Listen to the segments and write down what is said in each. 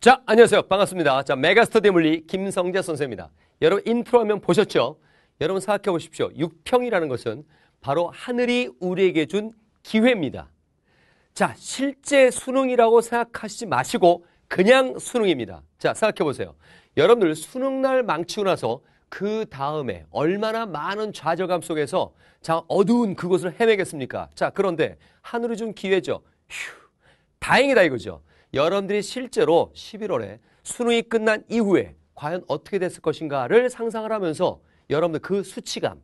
자, 안녕하세요. 반갑습니다. 자, 메가스터디 물리 김성재 선생입니다. 여러분 인트로 화면 보셨죠? 여러분 생각해 보십시오. 6평이라는 것은 바로 하늘이 우리에게 준 기회입니다. 자, 실제 수능이라고 생각하시지 마시고 그냥 수능입니다. 자, 생각해 보세요. 여러분들 수능 날 망치고 나서 그 다음에 얼마나 많은 좌절감 속에서 자, 어두운 그곳을 헤매겠습니까? 자, 그런데 하늘이 준 기회죠. 휴, 다행이다 이거죠. 여러분들이 실제로 11월에 수능이 끝난 이후에 과연 어떻게 됐을 것인가를 상상을 하면서 여러분들 그 수치감,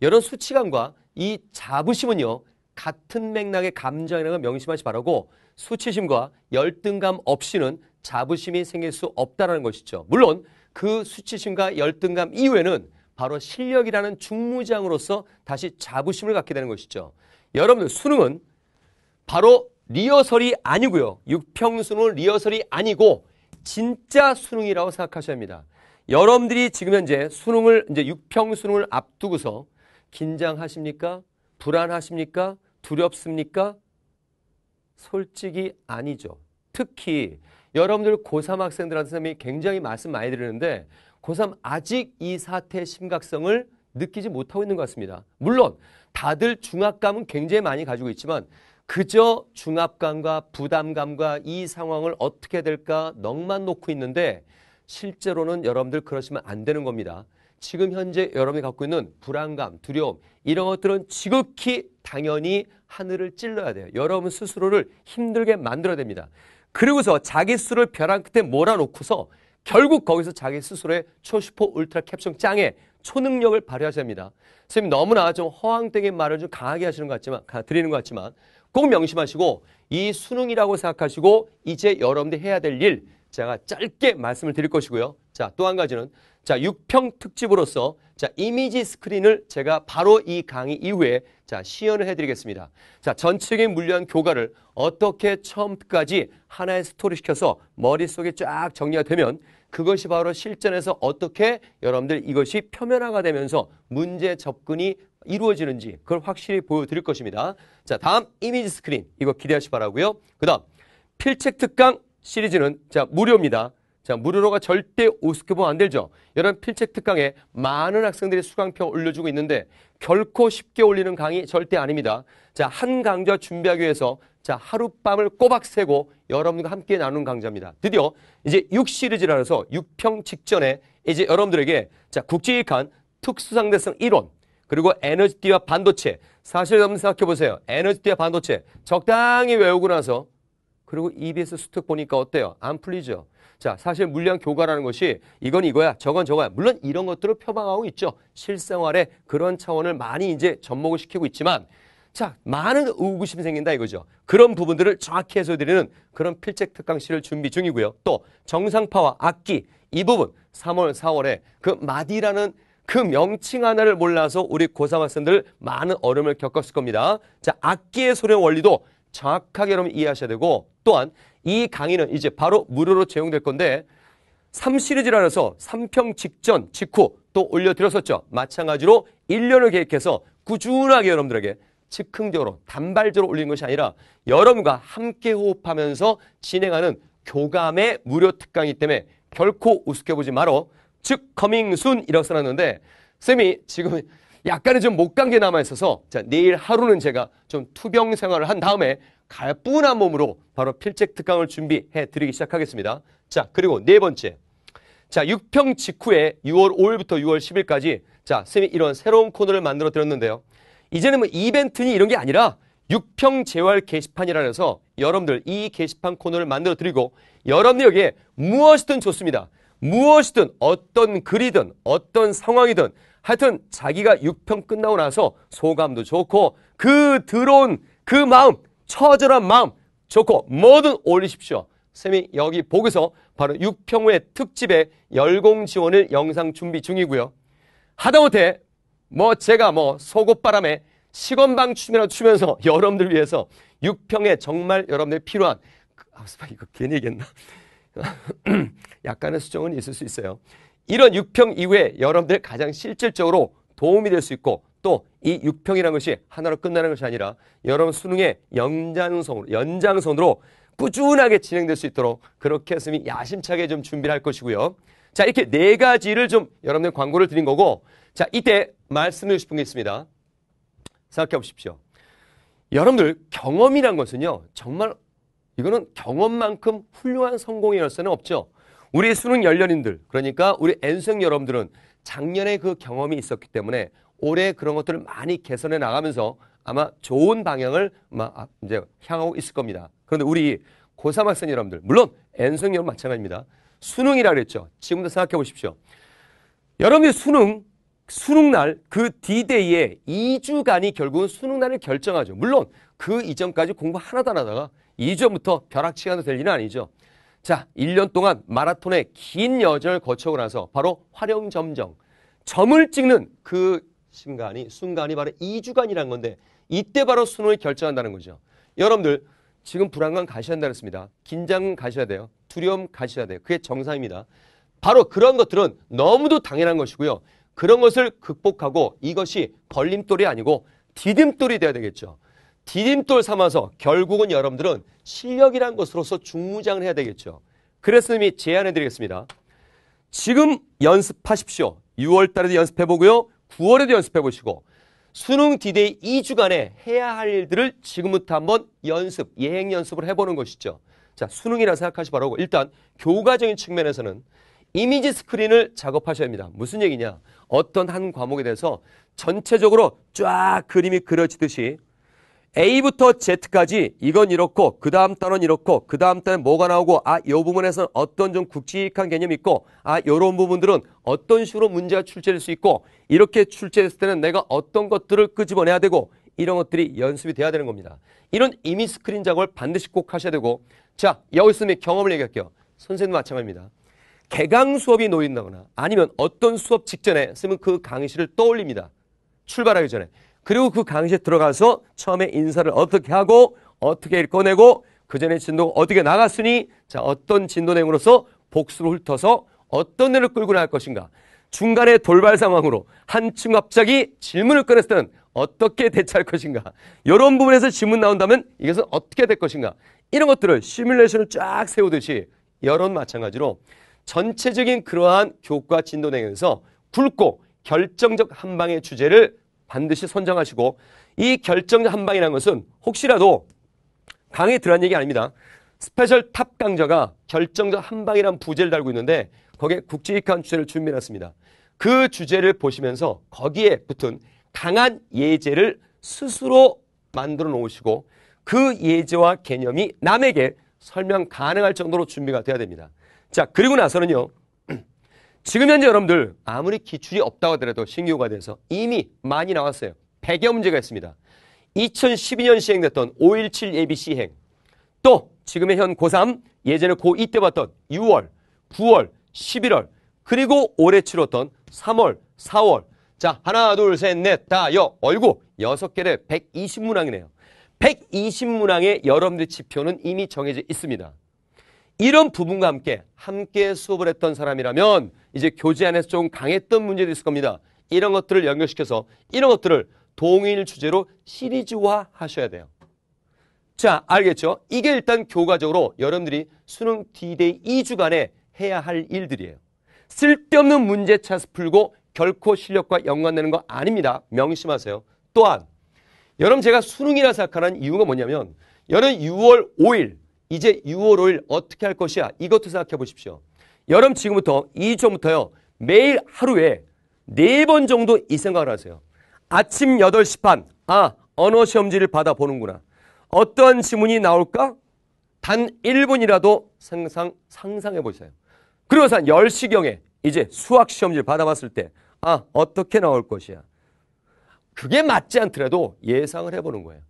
이런 수치감과 이 자부심은요. 같은 맥락의 감정이라는 걸 명심하시 바라고 수치심과 열등감 없이는 자부심이 생길 수 없다는 것이죠. 물론 그 수치심과 열등감 이후에는 바로 실력이라는 중무장으로서 다시 자부심을 갖게 되는 것이죠. 여러분들 수능은 바로 리허설이 아니고요. 6평수는 리허설이 아니고 진짜 수능이라고 생각하셔야 합니다. 여러분들이 지금 현재 수능을 이제 6평 수능을 앞두고서 긴장하십니까? 불안하십니까? 두렵습니까? 솔직히 아니죠. 특히 여러분들 고3 학생들한테 선생님이 굉장히 말씀 많이 드리는데 고3 아직 이 사태의 심각성을 느끼지 못하고 있는 것 같습니다. 물론 다들 중압감은 굉장히 많이 가지고 있지만 그저 중압감과 부담감과 이 상황을 어떻게 될까 넋만 놓고 있는데 실제로는 여러분들 그러시면 안 되는 겁니다. 지금 현재 여러분이 갖고 있는 불안감, 두려움 이런 것들은 지극히 당연히 하늘을 찔러야 돼요. 여러분 스스로를 힘들게 만들어야 됩니다. 그리고서 자기 수를 벼랑 끝에 몰아놓고서 결국 거기서 자기 스스로의 초슈퍼 울트라 캡션 짱의 초능력을 발휘하셔야 합니다. 선생님 너무나 좀 허황되게 말을 좀 강하게 하시는 것 같지만 드리는 것 같지만 꼭 명심하시고 이 수능이라고 생각하시고 이제 여러분들이 해야 될 일 제가 짧게 말씀을 드릴 것이고요. 자, 또 한 가지는 자, 6평 특집으로서 자, 이미지 스크린을 제가 바로 이 강의 이후에 자, 시연을 해드리겠습니다. 자, 전체적인 물리학 교과를 어떻게 처음까지 하나의 스토리 시켜서 머릿속에 쫙 정리가 되면 그것이 바로 실전에서 어떻게 여러분들 이것이 표면화가 되면서 문제 접근이 이루어지는지 그걸 확실히 보여드릴 것입니다. 자, 다음 이미지 스크린 이거 기대하시 바라고요. 그 다음 필책 특강 시리즈는 자 무료입니다. 자, 무료로가 절대 우습게 보안 되죠. 이런 필책 특강에 많은 학생들이 수강표 올려주고 있는데 결코 쉽게 올리는 강의 절대 아닙니다. 자, 한 강좌 준비하기 위해서 자, 하룻밤을 꼬박 새고 여러분과 함께 나눈 강좌입니다. 드디어 이제 6시리즈라서 6평 직전에 이제 여러분들에게 자, 국제익한 특수상대성 이론 그리고 에너지띠와 반도체 사실 여러 생각해 보세요. 에너지띠와 반도체 적당히 외우고 나서 그리고 EBS 수특 보니까 어때요? 안 풀리죠. 자, 사실 물량 교과라는 것이 이건 이거야, 저건 저거야. 물론 이런 것들을 표방하고 있죠. 실생활에 그런 차원을 많이 이제 접목을 시키고 있지만 자, 많은 의구심이 생긴다 이거죠. 그런 부분들을 정확히 해소해드리는 그런 필책 특강실을 준비 중이고요. 또 정상파와 악기 이 부분 3월, 4월에 그 마디라는 그 명칭 하나를 몰라서 우리 고3 학생들 많은 어려움을 겪었을 겁니다. 자, 악기의 소련 원리도 정확하게 여러분 이해하셔야 되고 또한 이 강의는 이제 바로 무료로 제공될 건데 3시리즈라서 3평 직전, 직후 또 올려드렸었죠. 마찬가지로 1년을 계획해서 꾸준하게 여러분들에게 즉흥적으로 단발적으로 올린 것이 아니라 여러분과 함께 호흡하면서 진행하는 교감의 무료 특강이기 때문에 결코 우습게 보지 마라. 즉 커밍순 이라고 써놨는데 쌤이 지금 약간의 좀못 간 게 남아 있어서 자, 내일 하루는 제가 좀 투병 생활을 한 다음에 가뿐한 몸으로 바로 필책 특강을 준비해 드리기 시작하겠습니다. 자, 그리고 네 번째. 자, 육평 직후에 6월 5일부터 6월 10일까지 자, 쌤이 이런 새로운 코너를 만들어 드렸는데요. 이제는 뭐 이벤트니 이런 게 아니라 육평 재활 게시판이라 해서 여러분들 이 게시판 코너를 만들어 드리고 여러분들 여기에 무엇이든 좋습니다. 무엇이든 어떤 글이든 어떤 상황이든 하여튼 자기가 육평 끝나고 나서 소감도 좋고 그 들어온 그 마음 처절한 마음 좋고 뭐든 올리십시오. 쌤이 여기 보고서 바로 육평후의 특집에 열공 지원을 영상 준비 중이고요. 하다못해 뭐 제가 뭐 속옷바람에 시건방 춤이라도 추면서 여러분들 위해서 육평에 정말 여러분들 필요한 그, 아, 이거 괜히 얘기했나? 약간의 수정은 있을 수 있어요. 이런 6평 이외에 여러분들 가장 실질적으로 도움이 될 수 있고 또 이 6평이라는 것이 하나로 끝나는 것이 아니라 여러분 수능의 연장성 연장선으로 꾸준하게 진행될 수 있도록 그렇게 했으면 야심차게 좀 준비를 할 것이고요. 자, 이렇게 네 가지를 좀 여러분들 광고를 드린 거고 자, 이때 말씀드리고 싶은 게 있습니다. 생각해 보십시오. 여러분들 경험이란 것은요, 정말 이거는 경험만큼 훌륭한 성공의 열쇠는 없죠. 우리 수능 열년인들 그러니까 우리 N생 여러분들은 작년에 그 경험이 있었기 때문에 올해 그런 것들을 많이 개선해 나가면서 아마 좋은 방향을 아, 이제 향하고 있을 겁니다. 그런데 우리 고3 학생 여러분들 물론 N생 여러분 마찬가지입니다. 수능이라 그랬죠. 지금도 생각해 보십시오. 여러분이 수능 수능날 그 D-Day에 2주간이 결국은 수능날을 결정하죠. 물론 그 이전까지 공부 하나도 안 하다가 이전부터 벼락치기가 될 일은 아니죠. 자, 1년 동안 마라톤의 긴 여정을 거쳐고 나서 바로 화룡점정, 점을 찍는 그 순간이, 순간이 바로 2주간이라는 건데 이때 바로 순호를 결정한다는 거죠. 여러분들 지금 불안감 가셔야 한다고 했습니다. 긴장 가셔야 돼요. 두려움 가셔야 돼요. 그게 정상입니다. 바로 그런 것들은 너무도 당연한 것이고요. 그런 것을 극복하고 이것이 걸림돌이 아니고 디딤돌이 돼야 되겠죠. 디딤돌 삼아서 결국은 여러분들은 실력이란 것으로서 중무장을 해야 되겠죠. 그래서 이미 제안해 드리겠습니다. 지금 연습하십시오. 6월 달에도 연습해 보고요. 9월에도 연습해 보시고 수능 디데이 2주간에 해야 할 일들을 지금부터 한번 연습, 예행 연습을 해보는 것이죠. 자, 수능이라 생각하시 바라고 일단 교과적인 측면에서는 이미지 스크린을 작업하셔야 합니다. 무슨 얘기냐? 어떤 한 과목에 대해서 전체적으로 쫙 그림이 그려지듯이 A부터 Z까지 이건 이렇고 그 다음 단은 이렇고 그 다음 단은 뭐가 나오고 아 요 부분에서는 어떤 좀 굵직한 개념이 있고 아 요런 부분들은 어떤 식으로 문제가 출제될 수 있고 이렇게 출제됐을 때는 내가 어떤 것들을 끄집어내야 되고 이런 것들이 연습이 돼야 되는 겁니다. 이런 이미 스크린 작업을 반드시 꼭 하셔야 되고 자 여기서 선 경험을 얘기할게요. 선생님 마찬가지입니다. 개강 수업이 놓인다거나 아니면 어떤 수업 직전에 쓰면 그 강의실을 떠올립니다. 출발하기 전에 그리고 그 강의실에 들어가서 처음에 인사를 어떻게 하고 어떻게 꺼내고 그 전에 진도가 어떻게 나갔으니 자 어떤 진도 내용으로서 복수를 훑어서 어떤 애를 끌고 나갈 것인가 중간에 돌발 상황으로 한층 갑자기 질문을 꺼냈을 때는 어떻게 대처할 것인가 이런 부분에서 질문 나온다면 이것은 어떻게 될 것인가 이런 것들을 시뮬레이션을 쫙 세우듯이 여론 마찬가지로 전체적인 그러한 교과 진도 내에서 용 굵고 결정적 한 방의 주제를 반드시 선정하시고 이 결정적 한 방이라는 것은 혹시라도 강에 들어간 얘기 아닙니다. 스페셜 탑 강좌가 결정적 한 방이라는 부제를 달고 있는데 거기에 국제익한 주제를 준비해놨습니다. 그 주제를 보시면서 거기에 붙은 강한 예제를 스스로 만들어 놓으시고 그 예제와 개념이 남에게 설명 가능할 정도로 준비가 돼야 됩니다. 자, 그리고 나서는요. 지금 현재 여러분들 아무리 기출이 없다고 하더라도 신규가 돼서 이미 많이 나왔어요. 100여 문제가 있습니다. 2012년 시행됐던 5.17 예비 시행 또 지금의 현 고3 예전에 고2 때 봤던 6월, 9월, 11월 그리고 올해 치렀던 3월, 4월 자 하나 둘셋넷다여얼굴 여섯 개를 120문항이네요. 120문항의 여러분들의 지표는 이미 정해져 있습니다. 이런 부분과 함께 함께 수업을 했던 사람이라면 이제 교재 안에서 좀 강했던 문제도 있을 겁니다. 이런 것들을 연결시켜서 이런 것들을 동일 주제로 시리즈화 하셔야 돼요. 자, 알겠죠? 이게 일단 교과적으로 여러분들이 수능 D-Day 2주간에 해야 할 일들이에요. 쓸데없는 문제 찾아 풀고 결코 실력과 연관되는 거 아닙니다. 명심하세요. 또한 여러분 제가 수능이라 생각하는 이유가 뭐냐면 여러분 6월 5일 이제 6월 5일 어떻게 할 것이야 이것도 생각해 보십시오. 여러분 지금부터 2초부터요 매일 하루에 4번 정도 이 생각을 하세요. 아침 8시 반. 아, 언어 시험지를 받아보는구나. 어떤 지문이 나올까? 단 1분이라도 상상, 상상해 보세요. 그러고서 10시경에 이제 수학 시험지를 받아봤을 때, 아, 어떻게 나올 것이야. 그게 맞지 않더라도 예상을 해보는 거예요.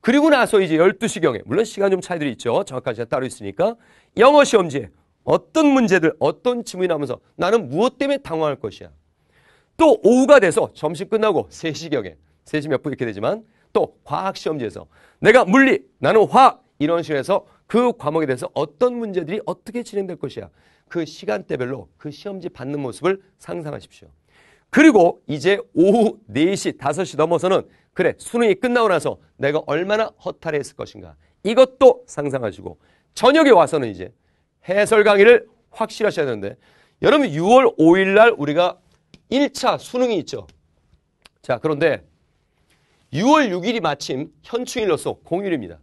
그리고 나서 이제 12시경에, 물론 시간 좀 차이들이 있죠. 정확한 시간 따로 있으니까. 영어 시험지에, 어떤 문제들, 어떤 질문이 나오면서 나는 무엇 때문에 당황할 것이야. 또 오후가 돼서 점심 끝나고 3시경에 3시 몇 분 이렇게 되지만 또 과학 시험지에서 내가 물리, 나는 화학 이런 식으로 해서 그 과목에 대해서 어떤 문제들이 어떻게 진행될 것이야. 그 시간대별로 그 시험지 받는 모습을 상상하십시오. 그리고 이제 오후 4시, 5시 넘어서는 그래, 수능이 끝나고 나서 내가 얼마나 허탈했을 것인가. 이것도 상상하시고 저녁에 와서는 이제 해설 강의를 확실하셔야 되는데 여러분 6월 5일 날 우리가 1차 수능이 있죠. 자, 그런데 6월 6일이 마침 현충일로서 공휴일입니다.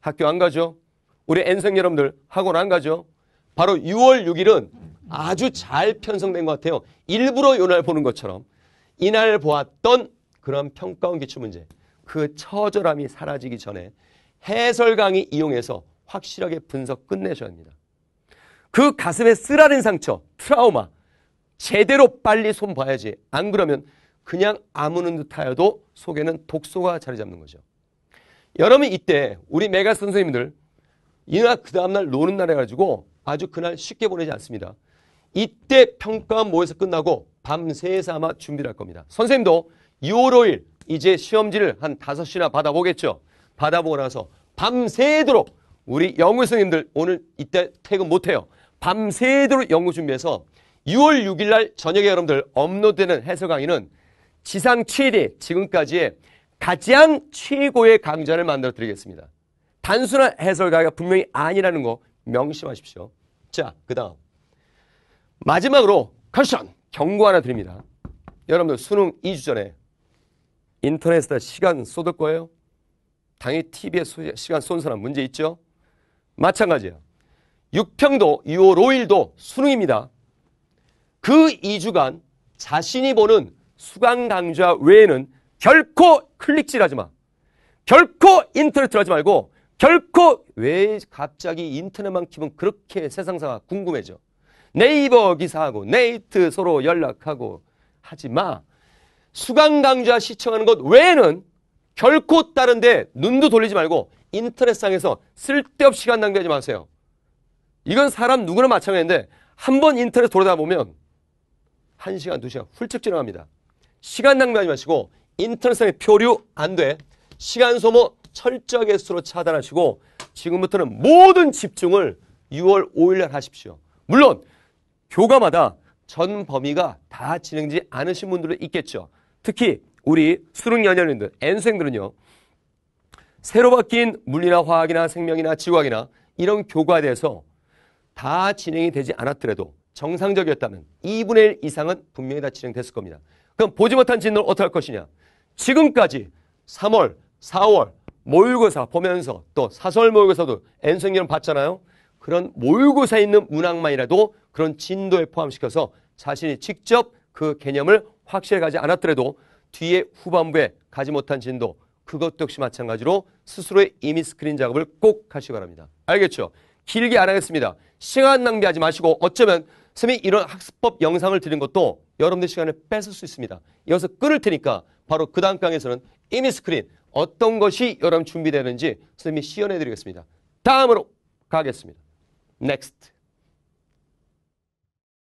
학교 안 가죠? 우리 N생 여러분들 학원 안 가죠? 바로 6월 6일은 아주 잘 편성된 것 같아요. 일부러 이날 보는 것처럼 이날 보았던 그런 평가원 기출문제 그 처절함이 사라지기 전에 해설 강의 이용해서 확실하게 분석 끝내셔야 합니다. 그 가슴에 쓰라린 상처, 트라우마 제대로 빨리 손 봐야지. 안 그러면 그냥 아무는 듯하여도 속에는 독소가 자리 잡는 거죠. 여러분 이때 우리 메가 선생님들 이날 그 다음날 노는 날 해가지고 아주 그날 쉽게 보내지 않습니다. 이때 평가 모여서 끝나고 밤새서 아마 준비를 할 겁니다. 선생님도 6월 5일 이제 시험지를 한 5시나 받아보겠죠. 받아보고 나서 밤새도록 우리 영우 선생님들 오늘 이때 퇴근 못해요. 밤새도록 영어 준비해서 6월 6일 날 저녁에 여러분들 업로드되는 해설 강의는 지상 최대 지금까지의 가장 최고의 강좌를 만들어 드리겠습니다. 단순한 해설 강의가 분명히 아니라는 거 명심하십시오. 자, 그 다음. 마지막으로 커션 경고 하나 드립니다. 여러분들 수능 2주 전에 인터넷에다 시간 쏟을 거예요? 당연히 TV에 시간 쏜 사람 문제 있죠? 마찬가지예요. 육평도 6월 5일도 수능입니다. 그 2주간 자신이 보는 수강 강좌 외에는 결코 클릭질하지 마. 결코 인터넷 하지 말고 결코 왜 갑자기 인터넷만 키면 그렇게 세상사가 궁금해져. 네이버 기사하고 네이트 서로 연락하고 하지 마. 수강 강좌 시청하는 것 외에는 결코 다른데 눈도 돌리지 말고 인터넷상에서 쓸데없이 시간 낭비하지 마세요. 이건 사람 누구나 마찬가지인데 한 번 인터넷 돌아다 보면 1시간, 2시간 훌쩍 지나갑니다. 시간 낭비하지 마시고 인터넷상에 표류 안 돼. 시간 소모 철저하게 수로 차단하시고 지금부터는 모든 집중을 6월 5일 날 하십시오. 물론 교과마다 전 범위가 다 진행되지 않으신 분들도 있겠죠. 특히 우리 수능 연연인들, N생들은요. 새로 바뀐 물리나 화학이나 생명이나 지구학이나 이런 교과에대해서 다 진행이 되지 않았더라도 정상적이었다면 2분의 1 이상은 분명히 다 진행됐을 겁니다. 그럼 보지 못한 진도를 어떻게 할 것이냐? 지금까지 3월, 4월 모의고사 보면서 또 사설 모의고사도 n 성를 봤잖아요. 그런 모의고사에 있는 문항만이라도 그런 진도에 포함시켜서 자신이 직접 그 개념을 확실히 가지 않았더라도 뒤에 후반부에 가지 못한 진도 그것 역시 마찬가지로 스스로의 이미 스크린 작업을 꼭 하시기 바랍니다. 알겠죠? 길게 안 하겠습니다. 시간 낭비하지 마시고 어쩌면 선생님이 이런 학습법 영상을 드린 것도 여러분들 시간을 뺏을 수 있습니다. 여기서 끊을 테니까 바로 그 다음 강에서는 이미 스크린 어떤 것이 여러분 준비되는지 선생님이 시연해 드리겠습니다. 다음으로 가겠습니다. 넥스트.